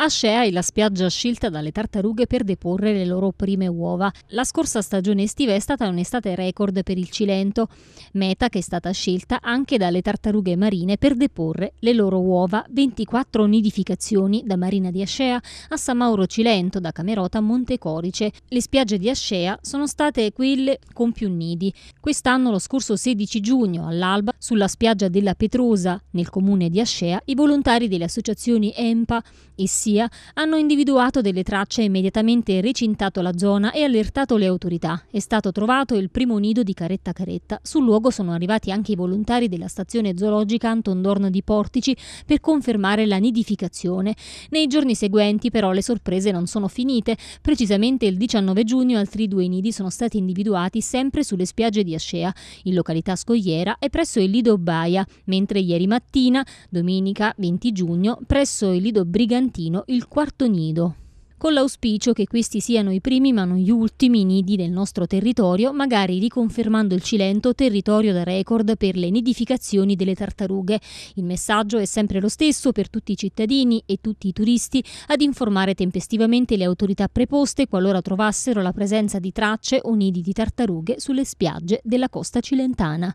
Ascea è la spiaggia scelta dalle tartarughe per deporre le loro prime uova. La scorsa stagione estiva è stata un'estate record per il Cilento, meta che è stata scelta anche dalle tartarughe marine per deporre le loro uova. 24 nidificazioni da Marina di Ascea a San Mauro Cilento, da Camerota a Montecorice. Le spiagge di Ascea sono state quelle con più nidi. Quest'anno, lo scorso 16 giugno, all'alba, sulla spiaggia della Petrosa, nel comune di Ascea, i volontari delle associazioni EMPA e SI polizia hanno individuato delle tracce e immediatamente recintato la zona e allertato le autorità. È stato trovato il primo nido di caretta caretta. Sul luogo sono arrivati anche i volontari della stazione zoologica Anton Dorno di Portici per confermare la nidificazione. Nei giorni seguenti però le sorprese non sono finite. Precisamente il 19 giugno altri due nidi sono stati individuati sempre sulle spiagge di Ascea, in località Scogliera e presso il Lido Baia, mentre ieri mattina, domenica 20 giugno, presso il Lido Brigantino anno il quarto nido, con l'auspicio che questi siano i primi ma non gli ultimi nidi del nostro territorio, magari riconfermando il Cilento territorio da record per le nidificazioni delle tartarughe. Il messaggio è sempre lo stesso per tutti i cittadini e tutti i turisti ad informare tempestivamente le autorità preposte qualora trovassero la presenza di tracce o nidi di tartarughe sulle spiagge della costa cilentana.